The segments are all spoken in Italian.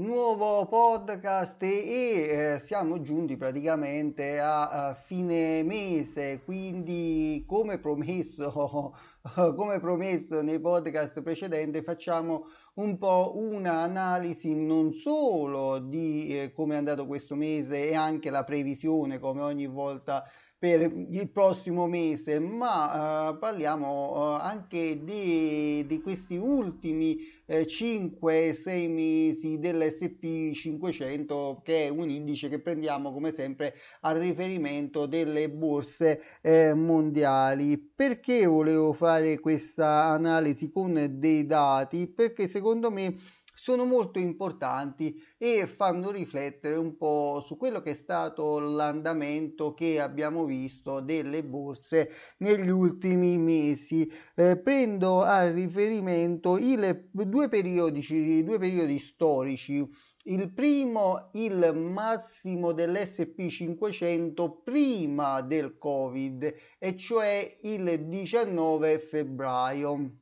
nuovo podcast e eh, siamo giunti praticamente a, a, fine mese quindi come promesso come promesso nei podcast precedenti facciamo un po' un'analisi non solo di eh, come è andato questo mese e anche la previsione come ogni volta per il prossimo mese, ma eh, parliamo eh, anche di, di, questi ultimi eh, 5-6 mesi dell'SP500 che è un indice che prendiamo come sempre a riferimento delle borse eh, mondiali. Perché volevo fare questa analisi con dei dati? Perché secondo me sono molto importanti e fanno riflettere un po' su quello che è stato l'andamento che abbiamo visto delle borse negli ultimi mesi. Eh, prendo a riferimento il, due, periodici, due periodi storici. Il primo, il massimo dell'SP500 prima del Covid, e cioè il 19 febbraio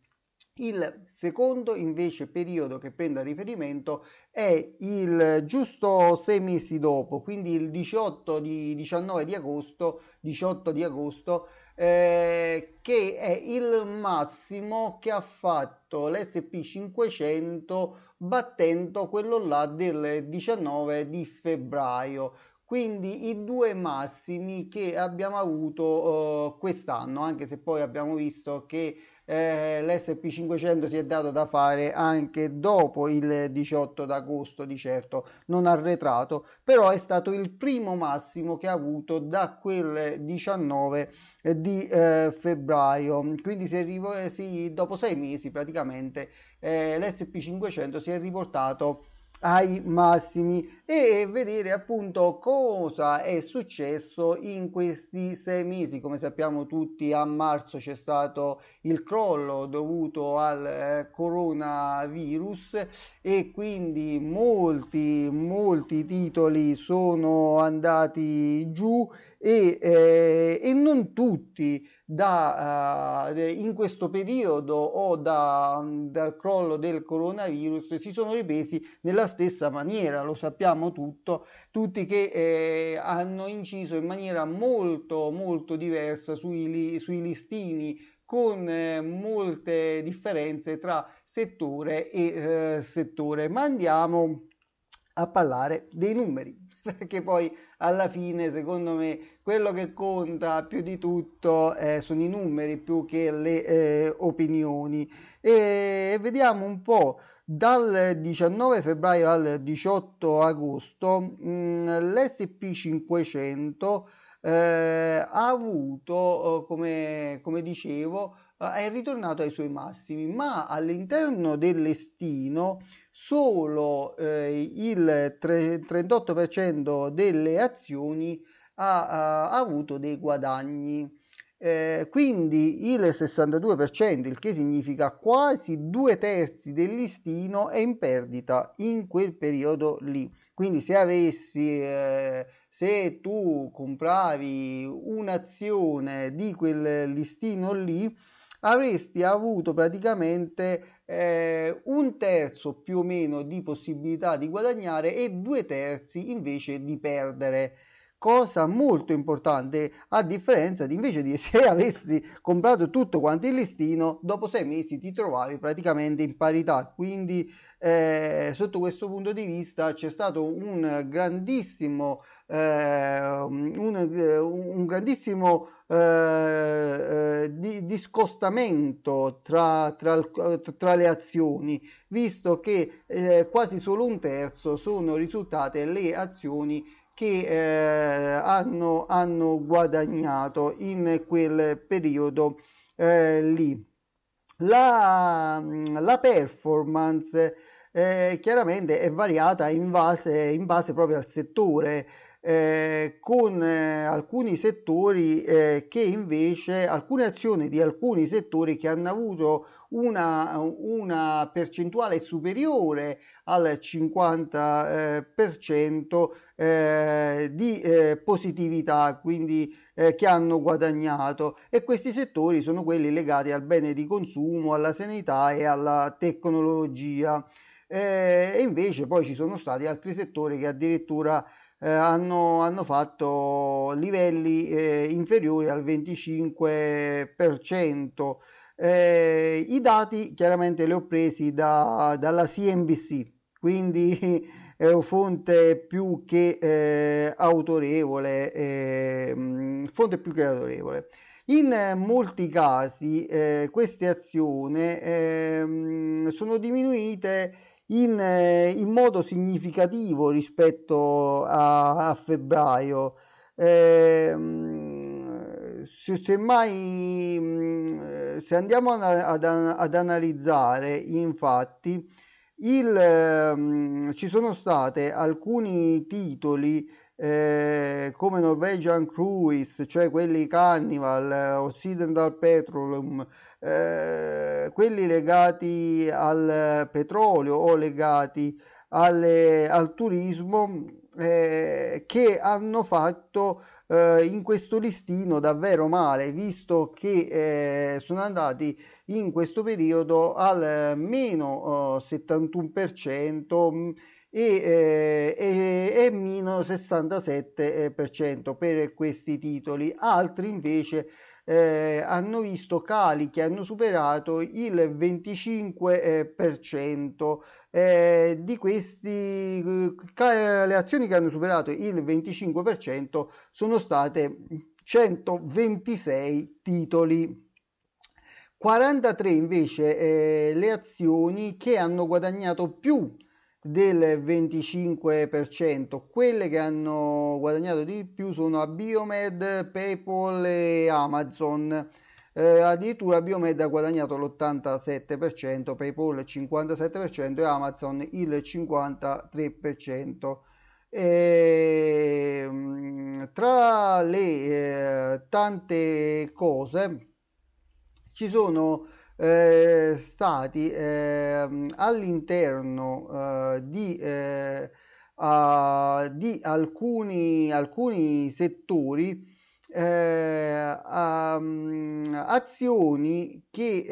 il secondo invece periodo che prendo a riferimento è il giusto sei mesi dopo, quindi il 18 di, 19 di agosto, 18 di agosto eh, che è il massimo che ha fatto l'SP500 battendo quello là del 19 di febbraio. Quindi i due massimi che abbiamo avuto eh, quest'anno, anche se poi abbiamo visto che eh, l'SP500 si è dato da fare anche dopo il 18 d'agosto, di certo non arretrato, però è stato il primo massimo che ha avuto da quel 19 di eh, febbraio quindi si arrivo, si, dopo sei mesi praticamente eh, l'SP500 si è riportato ai massimi e vedere appunto cosa è successo in questi sei mesi come sappiamo tutti a marzo c'è stato il crollo dovuto al eh, coronavirus e quindi molti molti titoli sono andati giù e, eh, e non tutti da, eh, in questo periodo o da, mm, dal crollo del coronavirus si sono ripresi nella stessa maniera, lo sappiamo tutto, tutti che eh, hanno inciso in maniera molto molto diversa sui, sui listini con eh, molte differenze tra settore e eh, settore, ma andiamo a parlare dei numeri perché poi alla fine secondo me quello che conta più di tutto eh, sono i numeri più che le eh, opinioni e vediamo un po' dal 19 febbraio al 18 agosto mm, l'SP 500 eh, ha avuto, eh, come, come dicevo, eh, è ritornato ai suoi massimi, ma all'interno del listino solo eh, il 3, 38% delle azioni ha, ha, ha, avuto dei guadagni. Eh, quindi il 62%, il che significa quasi due terzi del listino, è in perdita in quel periodo lì. Quindi se avessi eh, se tu compravi un'azione di quel listino lì, avresti avuto praticamente eh, un terzo più o meno di possibilità di guadagnare e due terzi invece di perdere cosa molto importante a differenza di invece di se avessi comprato tutto quanto il listino dopo sei mesi ti trovavi praticamente in parità quindi eh, sotto questo punto di vista c'è stato un grandissimo eh, un, eh, un, grandissimo eh, eh di, discostamento tra, tra, tra, le azioni visto che eh, quasi solo un terzo sono risultate le azioni che eh, hanno, hanno, guadagnato in quel periodo eh, lì. La, la performance eh, chiaramente è variata in base, in base proprio al settore. Eh, con eh, alcuni settori eh, che invece alcune azioni di alcuni settori che hanno avuto una, una percentuale superiore al 50% eh, eh, di eh, positività, quindi eh, che hanno guadagnato e questi settori sono quelli legati al bene di consumo, alla sanità e alla tecnologia. Eh, e invece poi ci sono stati altri settori che addirittura eh, hanno, hanno, fatto livelli eh, inferiori al 25%. Eh, I dati chiaramente li ho presi da, dalla CNBC, quindi è una fonte più che eh, autorevole. Eh, fonte più che autorevole. In molti casi eh, queste azioni ehm, sono diminuite in, eh, in, modo significativo rispetto a, a febbraio. Eh, se semmai mm, eh, se andiamo ad, ad analizzare infatti il, mm, ci sono state alcuni titoli eh, come Norwegian Cruise, cioè quelli Carnival, eh, Occidental Petroleum, eh, quelli legati al petrolio o legati alle, al turismo eh, che hanno fatto eh, in questo listino davvero male, visto che eh, sono andati in questo periodo al eh, meno 71% mm, e, eh, e, e meno 67% per questi titoli, altri invece eh, hanno visto cali che hanno superato il 25%. Eh, eh, di questi eh, le azioni che hanno superato il 25% sono state 126 titoli. 43 invece eh, le azioni che hanno guadagnato più del 25%. Quelle che hanno guadagnato di più sono a Biomed, PayPal e Amazon. Eh, addirittura Biomed ha guadagnato l'87%, PayPal il 57% e Amazon il 53%. E, ehm, tra le eh, tante cose ci sono eh, stati eh, all'interno eh, di, uh, di, alcuni, alcuni settori um, azioni che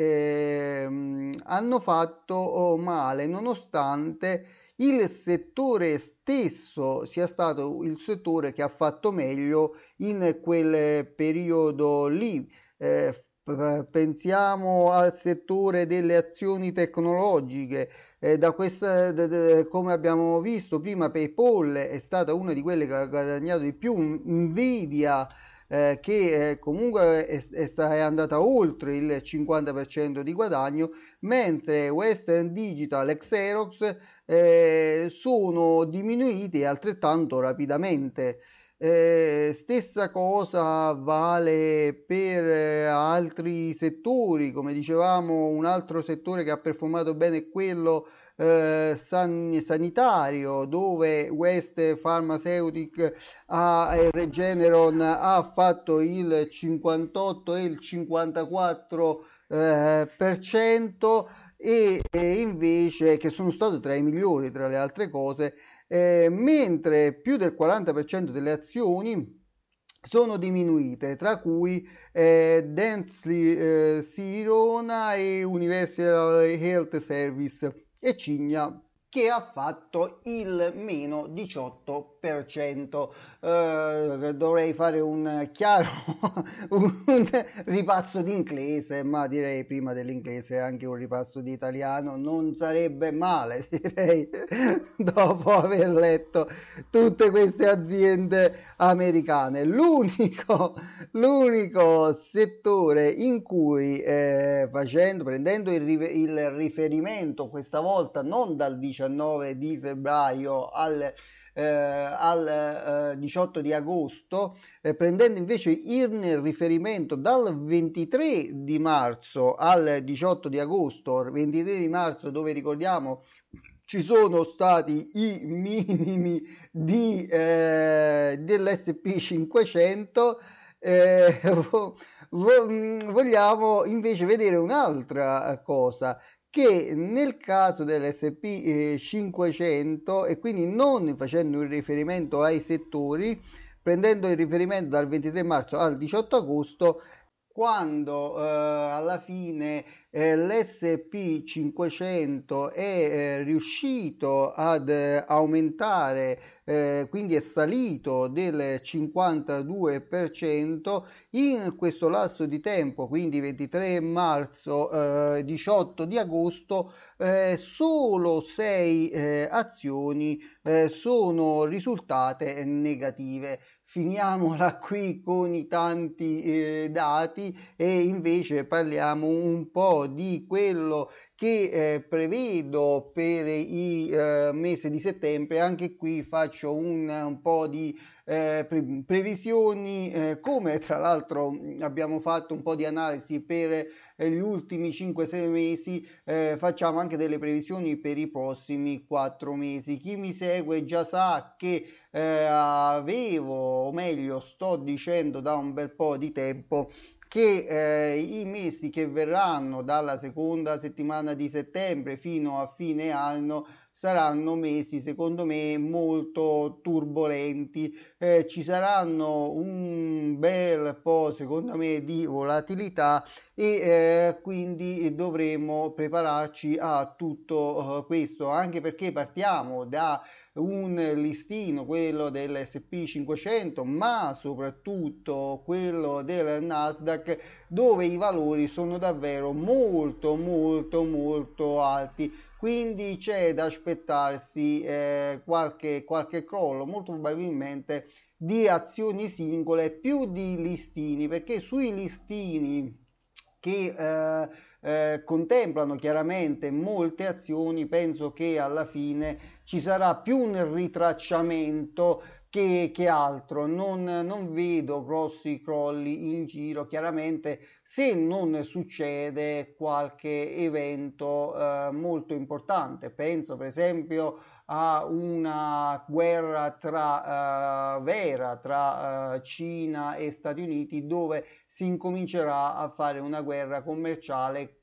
ehm, hanno fatto oh, male nonostante il settore stesso sia stato il settore che ha fatto meglio in quel periodo lì. Eh, pensiamo al settore delle azioni tecnologiche, eh, da questa, de, de, come abbiamo visto prima PayPal è stata una di quelle che ha guadagnato di più, Nvidia eh, che eh, comunque è, è, andata oltre il 50% di guadagno, mentre Western Digital e Xerox eh, sono diminuite altrettanto rapidamente. Eh, stessa cosa vale per eh, altri settori, come dicevamo, un altro settore che ha performato bene è quello eh, san- sanitario, dove West Pharmaceutic a e eh, Regeneron ha fatto il 58 e il 54 eh, per cento e, e invece che sono stato tra i migliori tra le altre cose eh, mentre più del 40% delle azioni sono diminuite, tra cui eh, Densly eh, Sirona e Universal Health Service e Cigna che ha fatto il meno 18%. Eh, dovrei fare un chiaro un ripasso d'inglese, ma direi prima dell'inglese anche un ripasso di italiano non sarebbe male, direi, dopo aver letto tutte queste aziende americane. L'unico, l'unico settore in cui eh, facendo, prendendo il, il riferimento questa volta non dal 19 19 di febbraio al eh, al eh, 18 di agosto, eh, prendendo invece in riferimento dal 23 di marzo al 18 di agosto, 23 di marzo dove ricordiamo ci sono stati i minimi di, eh, dell'SP 500. Eh, vogliamo invece vedere un'altra cosa che nel caso dell'SP500 eh, e quindi non facendo un riferimento ai settori, prendendo il riferimento dal 23 marzo al 18 agosto, quando eh, alla fine eh, l'SP500 è eh, riuscito ad eh, aumentare, eh, quindi è salito del 52% in questo lasso di tempo, quindi 23 marzo, 18 eh, di agosto, solo 6 azioni sono risultate negative finiamola qui con i tanti eh, dati e invece parliamo un po' di quello che eh, prevedo per i eh, mesi di settembre. Anche qui faccio un, un po' di eh, pre- previsioni, eh, come tra l'altro mm, abbiamo fatto un po' di analisi per eh, gli ultimi 5-6 mesi, eh, facciamo anche delle previsioni per i prossimi 4 mesi. Chi mi segue già sa che eh, avevo, o meglio, sto dicendo da un bel po' di tempo che eh, i mesi che verranno dalla seconda settimana di settembre fino a fine anno saranno mesi secondo me molto turbolenti, eh, ci saranno un bel po' secondo me di volatilità e eh, quindi dovremo prepararci a tutto eh, questo, anche perché partiamo da un listino, quello dell'SP 500, ma soprattutto quello del Nasdaq, dove i valori sono davvero molto molto molto alti quindi c'è da aspettarsi eh, qualche, qualche crollo, molto probabilmente di azioni singole più di listini, perché sui listini che eh, eh, contemplano chiaramente molte azioni, penso che alla fine ci sarà più un ritracciamento che, che altro. Non, non, vedo grossi crolli in giro, chiaramente se non succede qualche evento eh, molto importante. Penso per esempio a una guerra tra, uh, vera tra uh, Cina e Stati Uniti dove si incomincerà a fare una guerra commerciale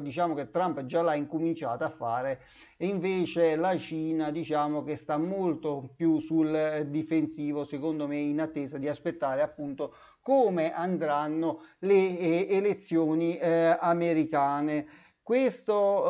diciamo che Trump già l'ha incominciata a fare e invece la Cina diciamo che sta molto più sul eh, difensivo secondo me in attesa di aspettare appunto come andranno le eh, elezioni eh, americane. Questo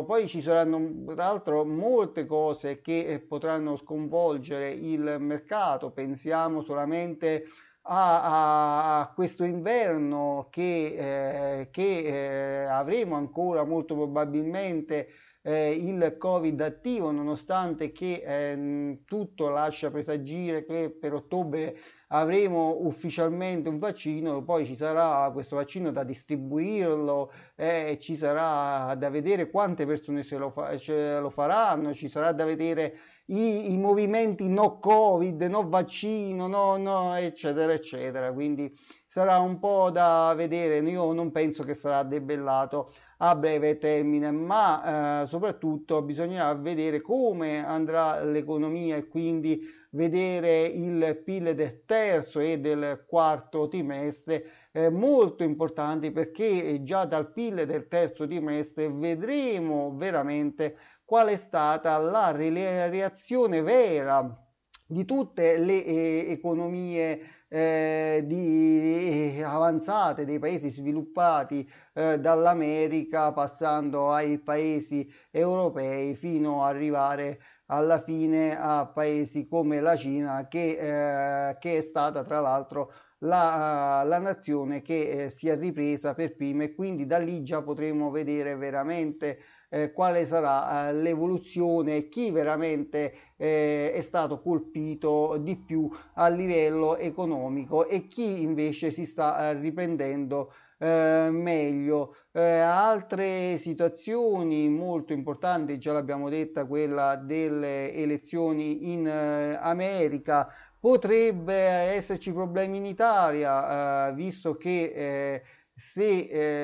eh, poi ci saranno tra l'altro molte cose che eh, potranno sconvolgere il mercato, pensiamo solamente a a, a questo inverno che, eh, che eh, avremo ancora molto probabilmente eh, il Covid attivo, nonostante che eh, tutto lascia presagire che per ottobre avremo ufficialmente un vaccino, poi ci sarà questo vaccino da distribuirlo, eh, ci sarà da vedere quante persone lo, fa- lo faranno, ci sarà da vedere i, i movimenti no covid, no vaccino, no, no, eccetera, eccetera. Quindi sarà un po' da vedere, io non penso che sarà debellato a breve termine, ma eh, soprattutto bisognerà vedere come andrà l'economia e quindi vedere il PIL del terzo e del quarto trimestre eh, molto importanti perché eh, già dal PIL del terzo trimestre vedremo veramente qual è stata la reazione vera di tutte le eh, economie eh, di avanzate dei paesi sviluppati eh, dall'America passando ai paesi europei fino ad arrivare alla fine a paesi come la Cina che, eh, che è stata tra l'altro la, eh, la, nazione che eh, si è ripresa per prima e quindi da lì già potremo vedere veramente eh, quale sarà eh, l'evoluzione, chi veramente eh, è stato colpito di più a livello economico e chi invece si sta eh, riprendendo eh, meglio. Eh, altre situazioni molto importanti, già l'abbiamo detta, quella delle elezioni in America, potrebbe esserci problemi in Italia, visto che se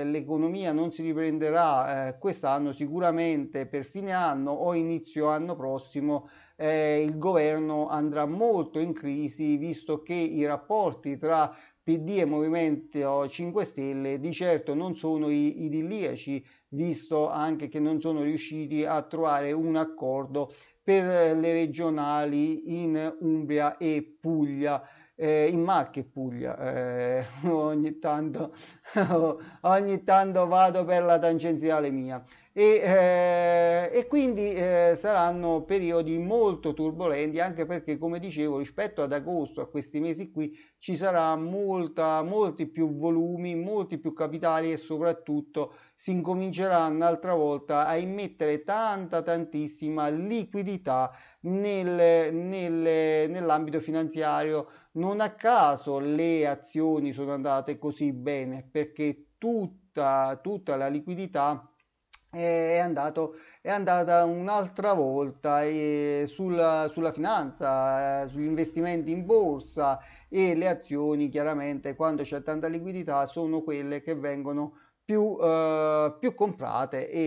eh, l'economia non si riprenderà eh, quest'anno, sicuramente per fine anno o inizio anno prossimo eh, il governo andrà molto in crisi, visto che i rapporti tra PD e Movimento 5 Stelle di certo non sono idilliaci, visto anche che non sono riusciti a trovare un accordo per le regionali in Umbria e Puglia eh, in Marche Puglia. Eh, ogni, tanto, ogni tanto vado per la tangenziale mia. E, eh, e quindi eh, saranno periodi molto turbolenti anche perché, come dicevo, rispetto ad agosto, a questi mesi qui, ci sarà molta, molti più volumi, molti più capitali e soprattutto si incomincerà un'altra volta a immettere tanta tantissima liquidità nel, nel, nell'ambito finanziario. Non a caso le azioni sono andate così bene perché tutta, tutta la liquidità è andata è andata un'altra volta eh, sulla, sulla, finanza, eh, sugli investimenti in borsa e le azioni chiaramente quando c'è tanta liquidità sono quelle che vengono più, eh, più comprate e,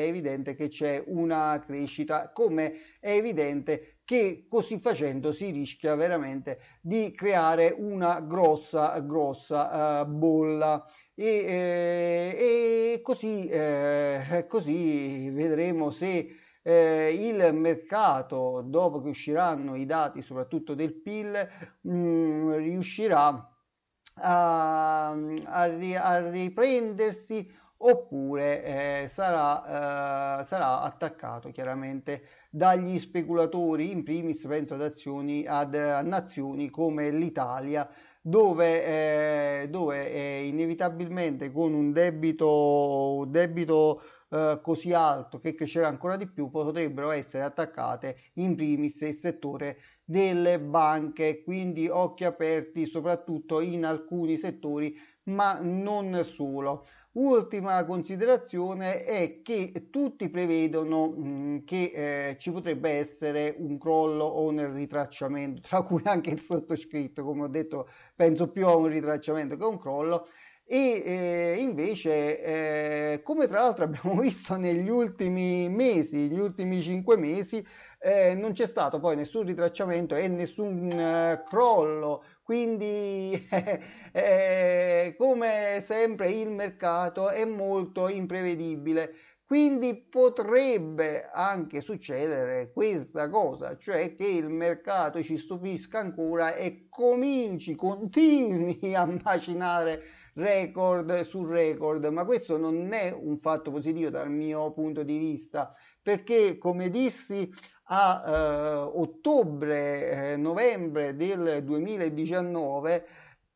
e è evidente che c'è una crescita come è evidente che così facendo si rischia veramente di creare una grossa grossa uh, bolla e, eh, e così, eh, così, vedremo se eh, il mercato, dopo che usciranno i dati soprattutto del PIL, mh, mm, riuscirà a, a, riprendersi oppure eh, sarà, eh, sarà, attaccato chiaramente dagli speculatori, in primis penso ad, azioni, ad, ad nazioni come l'Italia dove, eh, dove eh, inevitabilmente con un debito, un debito eh, così alto che crescerà ancora di più potrebbero essere attaccate in primis il settore delle banche quindi occhi aperti soprattutto in alcuni settori ma non solo Ultima considerazione è che tutti prevedono mm, che eh, ci potrebbe essere un crollo o un ritracciamento, tra cui anche il sottoscritto, come ho detto, penso più a un ritracciamento che a un crollo. E eh, invece, eh, come tra l'altro abbiamo visto negli ultimi mesi, gli ultimi cinque mesi, eh, non c'è stato poi nessun ritracciamento e nessun eh, crollo, quindi eh, come sempre il mercato è molto imprevedibile. Quindi potrebbe anche succedere questa cosa, cioè che il mercato ci stupisca ancora e cominci, continui a macinare record su record, ma questo non è un fatto positivo dal mio punto di vista, perché come dissi a eh, ottobre-novembre eh, del 2019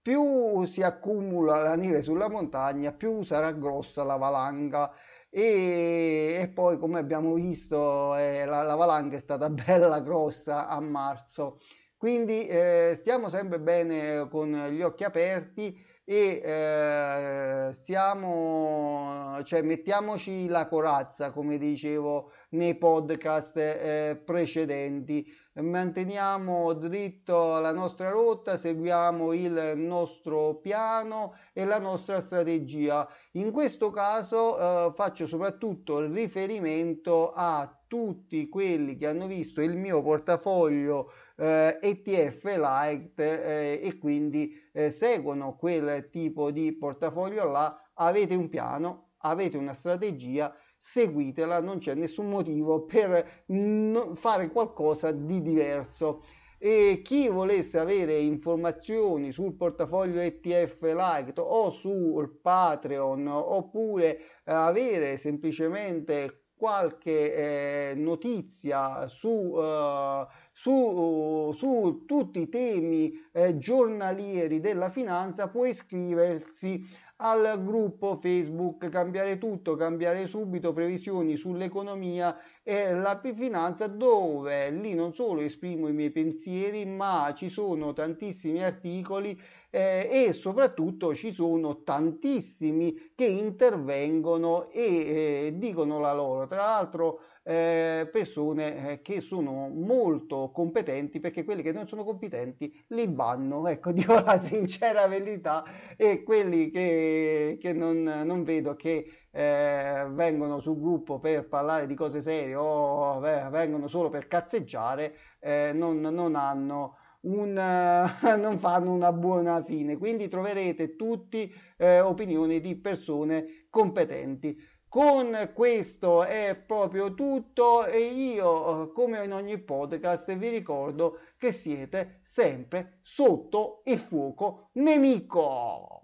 più si accumula la neve sulla montagna più sarà grossa la valanga e, e poi come abbiamo visto eh, la, la, valanga è stata bella grossa a marzo quindi eh, stiamo sempre bene con gli occhi aperti e eh, siamo, cioè, mettiamoci la corazza, come dicevo nei podcast eh, precedenti, manteniamo dritto la nostra rotta, seguiamo il nostro piano e la nostra strategia. In questo caso eh, faccio soprattutto riferimento a tutti quelli che hanno visto il mio portafoglio eh, ETF liked eh, e quindi eh, seguono quel tipo di portafoglio là, avete un piano, avete una strategia, seguitela, non c'è nessun motivo per fare qualcosa di diverso. E chi volesse avere informazioni sul portafoglio ETF Lite o sul Patreon oppure eh, avere semplicemente qualche eh, notizia su, eh, su, su, tutti i temi eh, giornalieri della finanza può iscriversi al gruppo Facebook Cambiare tutto, cambiare subito, previsioni sull'economia e la finanza dove lì non solo esprimo i miei pensieri ma ci sono tantissimi articoli eh, e soprattutto ci sono tantissimi che intervengono e eh, dicono la loro. Tra l'altro eh, persone eh, che sono molto competenti perché quelli che non sono competenti li vanno, ecco, dico la sincera verità e quelli che, che non, non vedo che eh, vengono sul gruppo per parlare di cose serie o beh, vengono solo per cazzeggiare, eh, non, non, hanno una, eh, non fanno una buona fine. Quindi troverete tutti eh, opinioni di persone competenti. Con questo è proprio tutto e io, eh, come in ogni podcast, vi ricordo che siete sempre sotto il fuoco nemico.